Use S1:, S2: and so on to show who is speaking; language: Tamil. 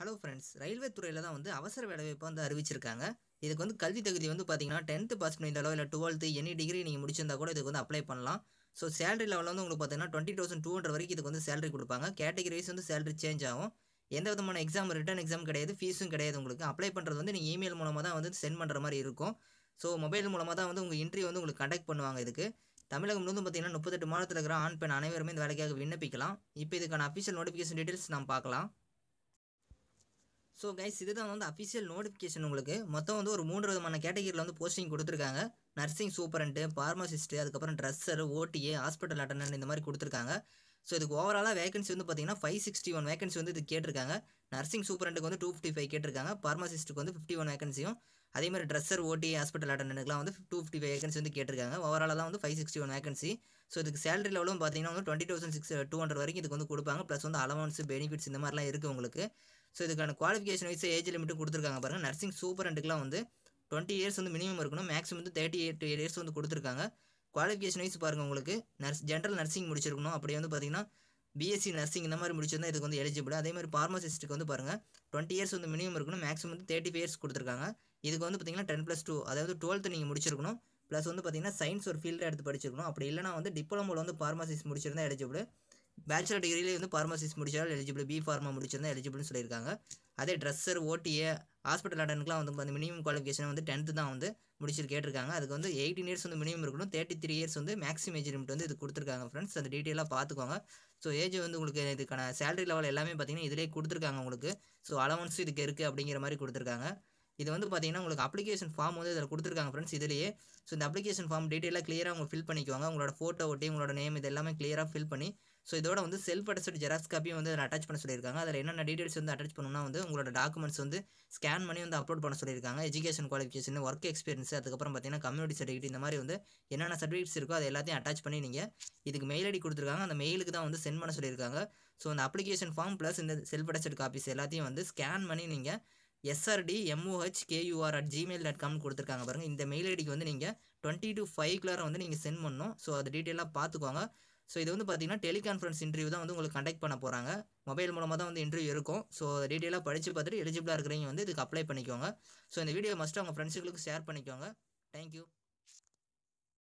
S1: ஹலோ ஃப்ரெண்ட்ஸ் ரயில்வே துறையில் தான் வந்து அவசர வேலைவாய்ப்பு வந்து அறிவிச்சிருக்காங்க இதுக்கு வந்து கல்வி தகுதி வந்து பார்த்தீங்கன்னா டென்த்து பாஸ் பண்ணியிருந்தாலோ இல்லை டுவெல்த்து எனி டிகிரி நீங்கள் முடிச்சிருந்தா கூட இதுக்கு வந்து அப்ளை பண்ணலாம் ஸோ சேலரி லெவலில் வந்து உங்களுக்கு பார்த்தீங்கன்னா டுவெண்ட்டி தௌசண்ட் டூ ஹண்ட்ரட் வரைக்கும் இதுக்கு வந்து சேலரி கொடுப்பாங்க கேட்டகரி வைஸ் வந்து சேலரி சேஞ்ச் ஆகும் எந்த விதமான எக்ஸாம் ரிட்டன் எக்ஸாம் கிடையாது ஃபீஸும் கிடையாது உங்களுக்கு அப்ளை பண்ணுறது வந்து நீங்கள் இமெயில் மூலமாக தான் வந்து சென்ட் பண்ணுற மாதிரி இருக்கும் ஸோ மொபைல் மூலமாக தான் வந்து உங்கள் இன்ட்ரி வந்து உங்களுக்கு கண்டக்ட் பண்ணுவாங்க இதுக்கு தமிழகம் வந்து பார்த்தீங்கன்னா முப்பத்தெட்டு மாதத்தில் இருக்கிற ஆண் பெண் அனைவருமே இந்த வேலைக்காக விண்ணப்பிக்கலாம் இப்போ இதுக்கான அஃபிஷியல் நோட்டிஃபிகேஷன் டீட்டெயில்ஸ் நாம் பார்க்கலாம் ஸோ கைஸ் இதுதான் வந்து அஃபிஷியல் நோட்டிஃபிகேஷன் உங்களுக்கு மொத்தம் வந்து ஒரு மூன்று விதமான கேட்டகிரியில் வந்து போஸ்டிங் கொடுத்துருக்காங்க நர்சிங் சூப்பரண்ட்டு ஃபார்மசிஸ்ட்டு அதுக்கப்புறம் ட்ரெஸ்ஸர் ஓடிஏ ஹாஸ்பிட்டல் அட்டன் இந்த மாதிரி கொடுத்துருக்காங்க ஸோ இதுக்கு ஓவராலாக வேகன்சி வந்து பார்த்தீங்கன்னா ஃபைவ் சிக்ஸ்டி ஒன் வேகன்சி வந்து இது கேட்டிருக்காங்க நர்சிங் சூப்பரண்ட்டுக்கு வந்து டூ ஃபிஃப்டி ஃபைவ் கேட்டிருக்காங்க ஃபார்மசிஸ்ட்டுக்கு வந்து ஃபிஃப்டி ஒன் வேகன்சியும் அதேமாதிரி ட்ரெஸ்ஸர் ஓடி ஹாஸ்பிட்டல் அட்டண்டன்ட்லாம் வந்து டூ ஃபிஃப்டி ஃபைவ் வேகன்சி வந்து கேட்டிருக்காங்க ஓவராலாக தான் வந்து five sixty one vacancy so இதுக்கு சேலரி லெவலும் பார்த்தீங்கன்னா வந்து twenty thousand six two hundred வரைக்கும் இதுக்கு வந்து கொடுப்பாங்க ப்ளஸ் வந்து அலவன்ஸ் பெனிஃபிட்ஸ் இந்த மாதிரிலாம் இருக்குது உங்களுக்கு ஸோ இதுக்கான குவாலிஃபிகேஷன் வைஸ் ஏஜ் லிமிட்டும் கொடுத்துருக்காங்க பாருங்கள் நர்சிங் சூப்பர் அண்டுக்குலாம் வந்து டுவெண்ட்டி இயர்ஸ் வந்து மினிமம் இருக்கணும் மேக்ஸிமம் வந்து தேர்ட்டி எயிட் இயர்ஸ் வந்து கொடுத்துருக்காங்க குவாலிஃபிகேஷன் வைஸ் பாருங்கள் உங்களுக்கு நர்ஸ் ஜென்ரல் நர்சிங் முடிச்சிருக்கணும் அப்படி வந்து பார்த்திங்கன்னா பிஎஸ்சி நர்சிங் இந்த மாதிரி முடிச்சிருந்தால் இதுக்கு வந்து எலிஜிபிள் அதே மாதிரி ஃபார்மசிஸ்ட்டுக்கு வந்து பாருங்கள் டுவெண்ட்டி இயர்ஸ் வந்து மினிமம் இருக்கணும் மேக்ஸிமம் வந்து தேர்ட்டி ஃபைவ் இயர்ஸ் கொடுத்துருக்காங்க இதுக்கு வந்து பார்த்திங்கன்னா டென் ப்ளஸ் டூ அதாவது டுவெல்த்து நீங்கள் முடிச்சிருக்கணும் ப்ளஸ் வந்து பார்த்திங்கன்னா சயின்ஸ் ஒரு ஃபீல்டாக எடுத்து படிச்சிருக்கணும் அப்படி இல்லைனா வந்து டிப்ளமோவில் வந்து ஃபார்மசிஸ் முடிச்சிருந்தால் எலிஜிபிள் பேச்சுலர் டிகிரியில் வந்து ஃபார்மசிஸ் முடிச்சாலும் எலிஜிபிள் பி ஃபார்மா முடிச்சிருந்தா எலிஜிபிள்னு சொல்லியிருக்காங்க அதே ட்ரெஸ்ஸர் ஓட்டிஏ ஹாஸ்பிட்டல் அட்டனுக்குலாம் வந்து அந்த மினிமம் குவாலிஃபிகேஷன் வந்து டென்த்து தான் வந்து முடிச்சிரு கேட்டிருக்காங்க அதுக்கு வந்து எயிட்டின் இயர்ஸ் வந்து மினிமம் இருக்கணும் தேர்ட்டி த்ரீ இயர்ஸ் வந்து மேக்ஸிமம் ஏஜ் லிமிட் வந்து இது கொடுத்துருக்காங்க ஃப்ரெண்ட்ஸ் அந்த டீட்டெயிலாக பார்த்துக்கோங்க ஸோ ஏஜ் வந்து உங்களுக்கு இதுக்கான சேலரி லெவல் எல்லாமே பார்த்தீங்கன்னா இதிலே கொடுத்துருக்காங்க உங்களுக்கு ஸோ அலவன்ஸும் இதுக்கு இருக்குது அப்படிங்கிற மாதிரி கொடுத்துருக்காங்க இது வந்து பார்த்தீங்கன்னா உங்களுக்கு அப்ளிகேஷன் ஃபார்ம் வந்து இதில் கொடுத்துருக்காங்க ஃப்ரெண்ட்ஸ் இதிலேயே ஸோ இந்த அப்ளிகேஷன் ஃபார்ம் டீட்டெயிலாக கிளியராக அவங்க ஃபில் பண்ணிக்குவாங்க உங்களோட ஃபோட்டோ ஒட்டி உங்களோட நேம் இது எல்லாமே கிளியராக ஃபில் பண்ணி ஸோ இதோட வந்து செல்ஃப் அட்டஸ்ட் ஜெராக்ஸ் காப்பியும் வந்து அட்டாச் பண்ண சொல்லியிருக்காங்க அதில் என்னென்ன டீட்டெயில்ஸ் வந்து அட்டாச் பண்ணணும்னா வந்து உங்களோட டாக்குமெண்ட்ஸ் வந்து ஸ்கேன் பண்ணி வந்து அப்லோட் பண்ண சொல்லியிருக்காங்க எஜுகேஷன் குவாலிஃபிகேஷன் ஒர்க் எக்ஸ்பீரியன்ஸ் அதுக்கப்புறம் பார்த்தீங்கன்னா கம்யூனிட்டி சர்டிஃபிகேட் இந்த மாதிரி வந்து என்னென்ன சர்டிஃபிகேட்ஸ் இருக்கோ அது எல்லாத்தையும் அட்டாச் பண்ணி நீங்கள் இதுக்கு மெயில் ஐடி கொடுத்துருக்காங்க அந்த மெயிலுக்கு தான் வந்து சென்ட் பண்ண சொல்லியிருக்காங்க ஸோ அந்த அப்ளிகேஷன் ஃபார்ம் ப்ளஸ் இந்த செல்ஃப் அட்டஸ்ட் காப்பீஸ் எல்லாத்தையும் வந்து ஸ்கேன் பண்ணி நீங்கள் SRT MOH KUR at Gmail dot காம்னு கொடுத்துருக்காங்க பாருங்கள் இந்த மெயில் ஐடிக்கு வந்து நீங்கள் டுவெண்ட்டி டு ஃபைவ்க்குள்ளார வந்து நீங்கள் சென்ட் பண்ணணும் ஸோ அது டீட்டெயிலாக பார்த்துக்கோங்க ஸோ இது வந்து பார்த்தீங்கன்னா டெலிகான்ஃபரன்ஸ் இன்டர்வியூ தான் வந்து உங்களுக்கு கண்டக்ட் பண்ண போகிறாங்க மொபைல் மூலமாக தான் வந்து இன்டர்வியூ இருக்கும் ஸோ டீட்டெயிலாக படித்து பார்த்துட்டு எலிஜிபிளாக இருக்கிறீங்க வந்து இதுக்கு அப்ளை பண்ணிக்கோங்க ஸோ இந்த வீடியோ மஸ்ட்டு அவங்க ஃப்ரெண்ட்ஸுகளுக்கு ஷேர் பண்ணிக்கோங்க தேங்க்யூ